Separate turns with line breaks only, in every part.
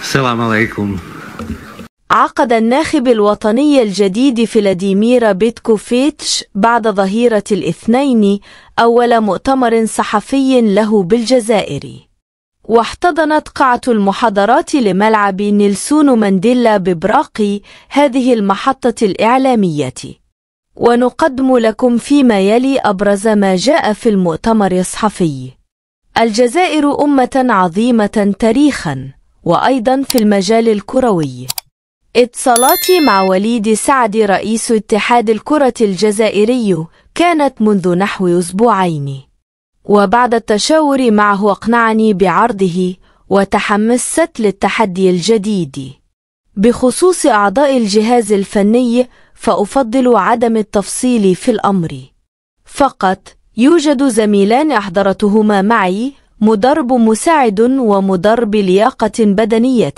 السلام عليكم عقد الناخب الوطني الجديد فلاديمير بيتكوفيتش بعد ظهيرة الاثنين أول مؤتمر صحفي له بالجزائر واحتضنت قاعة المحاضرات لملعب نيلسون مانديلا ببراقي هذه المحطة الإعلامية ونقدم لكم فيما يلي أبرز ما جاء في المؤتمر الصحفي الجزائر أمة عظيمة تاريخاً وأيضا في المجال الكروي اتصالاتي مع وليد سعد رئيس اتحاد الكرة الجزائري كانت منذ نحو أسبوعين وبعد التشاور معه أقنعني بعرضه وتحمست للتحدي الجديد بخصوص أعضاء الجهاز الفني فأفضل عدم التفصيل في الأمر فقط يوجد زميلان أحضرتهما معي مدرب مساعد ومدرب لياقة بدنية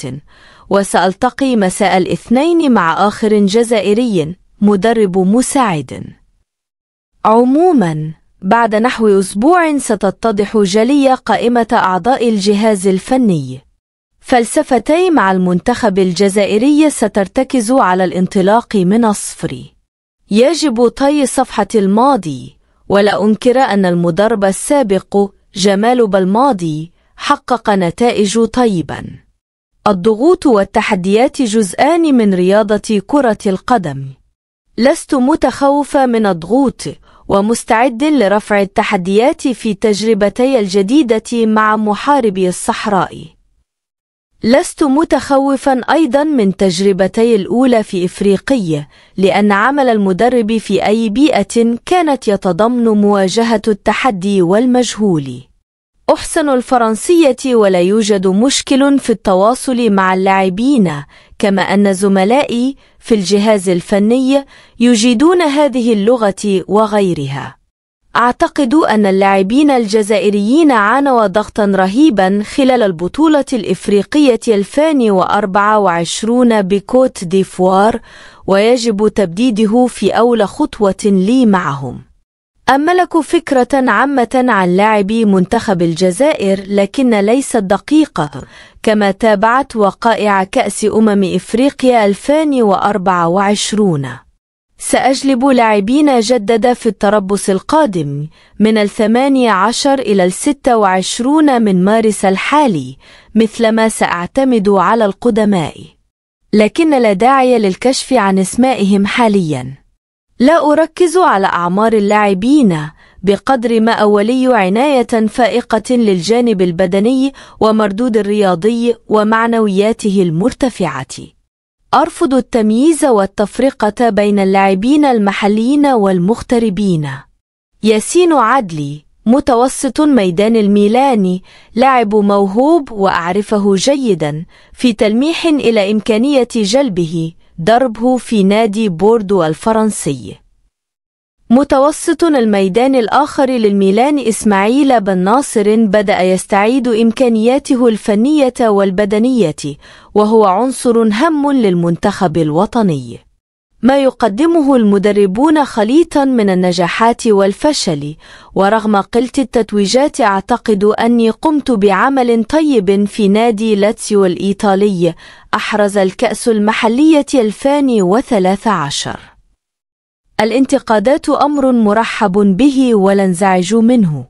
وسألتقي مساء الاثنين مع آخر جزائري مدرب مساعد عموما بعد نحو أسبوع ستتضح جلية قائمة أعضاء الجهاز الفني فلسفتي مع المنتخب الجزائري سترتكز على الانطلاق من الصفر يجب طي صفحة الماضي ولا أنكر أن المدرب السابق جمال بالماضي حقق نتائج طيبا الضغوط والتحديات جزءان من رياضة كرة القدم لست متخوفة من الضغوط ومستعد لرفع التحديات في تجربتي الجديدة مع محاربي الصحراء لست متخوفا أيضا من تجربتي الأولى في إفريقية لأن عمل المدرب في أي بيئة كانت يتضمن مواجهة التحدي والمجهول أحسن الفرنسية ولا يوجد مشكل في التواصل مع اللاعبين كما أن زملائي في الجهاز الفني يجيدون هذه اللغة وغيرها أعتقد أن اللاعبين الجزائريين عانوا ضغطا رهيبا خلال البطولة الإفريقية 2024 بكوت ديفوار ويجب تبديده في أول خطوة لي معهم أملك فكرة عامة عن لاعبي منتخب الجزائر لكن ليست دقيقة كما تابعت وقائع كأس أمم إفريقيا 2024 سأجلب لاعبين جدد في التربص القادم من الثمانية عشر إلى الستة وعشرون من مارس الحالي مثلما سأعتمد على القدماء لكن لا داعي للكشف عن اسمائهم حاليا لا أركز على أعمار اللاعبين بقدر ما أولي عناية فائقة للجانب البدني ومردود الرياضي ومعنوياته المرتفعة أرفض التمييز والتفرقة بين اللاعبين المحليين والمغتربين ياسين عدلي متوسط ميدان الميلاني لاعب موهوب وأعرفه جيدا في تلميح إلى إمكانية جلبه دربه في نادي بوردو الفرنسي متوسط الميدان الآخر للميلان إسماعيل بن ناصر بدأ يستعيد إمكانياته الفنية والبدنية وهو عنصر هام للمنتخب الوطني ما يقدمه المدربون خليطا من النجاحات والفشل ورغم قلة التتويجات أعتقد أني قمت بعمل طيب في نادي لاتسيو الإيطالي أحرز الكأس المحلية 2013 الانتقادات أمر مرحب به ولا انزعجوا منه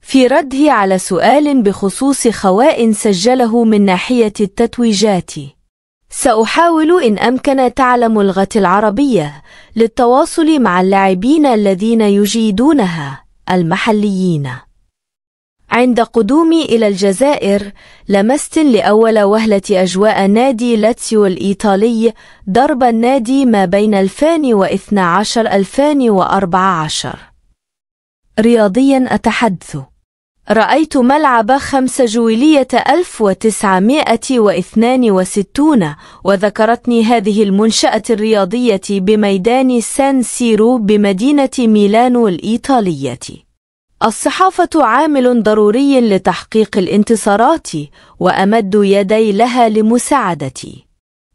في رده على سؤال بخصوص خواء سجله من ناحية التتويجات سأحاول إن أمكن تعلم اللغة العربية للتواصل مع اللاعبين الذين يجيدونها المحليين عند قدومي إلى الجزائر لمست لأول وهلة أجواء نادي لاتسيو الإيطالي ضرب النادي ما بين 2012 2014 رياضيا أتحدث رأيت ملعب 5 جويلية 1962 وذكرتني هذه المنشأة الرياضية بميدان سان سيرو بمدينة ميلانو الإيطالية الصحافة عامل ضروري لتحقيق الانتصارات وأمد يدي لها لمساعدتي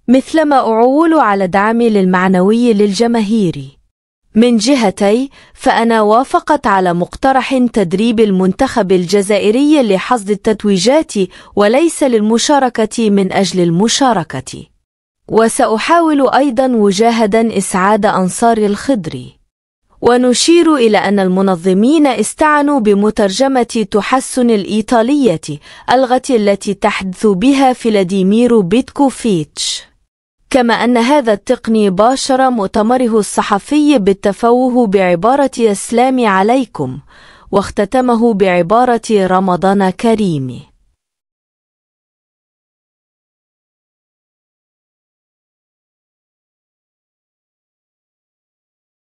مثلما أعول على دعمي للمعنوي للجماهير من جهتي فأنا وافقت على مقترح تدريب المنتخب الجزائري لحصد التتويجات وليس للمشاركة من أجل المشاركة وسأحاول أيضا مجاهدا إسعاد أنصار الخضري ونشير إلى أن المنظمين استعنوا بمترجمة تحسن الإيطالية الغة التي تحدث بها فلاديمير بيتكوفيتش كما أن هذا التقني باشر مؤتمره الصحفي بالتفوه بعبارة السلام عليكم واختتمه بعبارة رمضان كريم